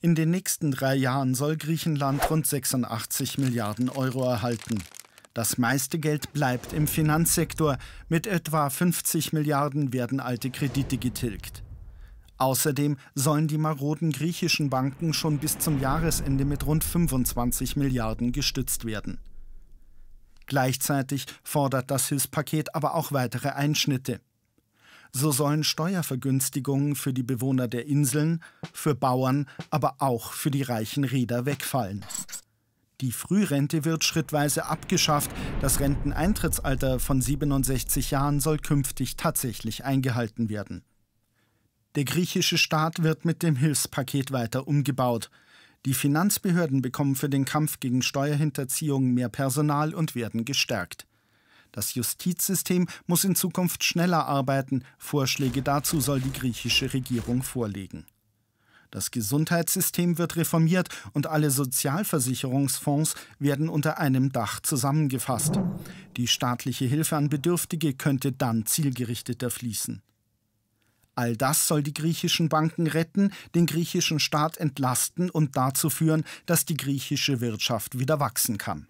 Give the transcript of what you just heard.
In den nächsten drei Jahren soll Griechenland rund 86 Milliarden Euro erhalten. Das meiste Geld bleibt im Finanzsektor. Mit etwa 50 Milliarden werden alte Kredite getilgt. Außerdem sollen die maroden griechischen Banken schon bis zum Jahresende mit rund 25 Milliarden gestützt werden. Gleichzeitig fordert das Hilfspaket aber auch weitere Einschnitte. So sollen Steuervergünstigungen für die Bewohner der Inseln, für Bauern, aber auch für die reichen Reeder wegfallen. Die Frührente wird schrittweise abgeschafft. Das Renteneintrittsalter von 67 Jahren soll künftig tatsächlich eingehalten werden. Der griechische Staat wird mit dem Hilfspaket weiter umgebaut. Die Finanzbehörden bekommen für den Kampf gegen Steuerhinterziehung mehr Personal und werden gestärkt. Das Justizsystem muss in Zukunft schneller arbeiten. Vorschläge dazu soll die griechische Regierung vorlegen. Das Gesundheitssystem wird reformiert und alle Sozialversicherungsfonds werden unter einem Dach zusammengefasst. Die staatliche Hilfe an Bedürftige könnte dann zielgerichteter fließen. All das soll die griechischen Banken retten, den griechischen Staat entlasten und dazu führen, dass die griechische Wirtschaft wieder wachsen kann.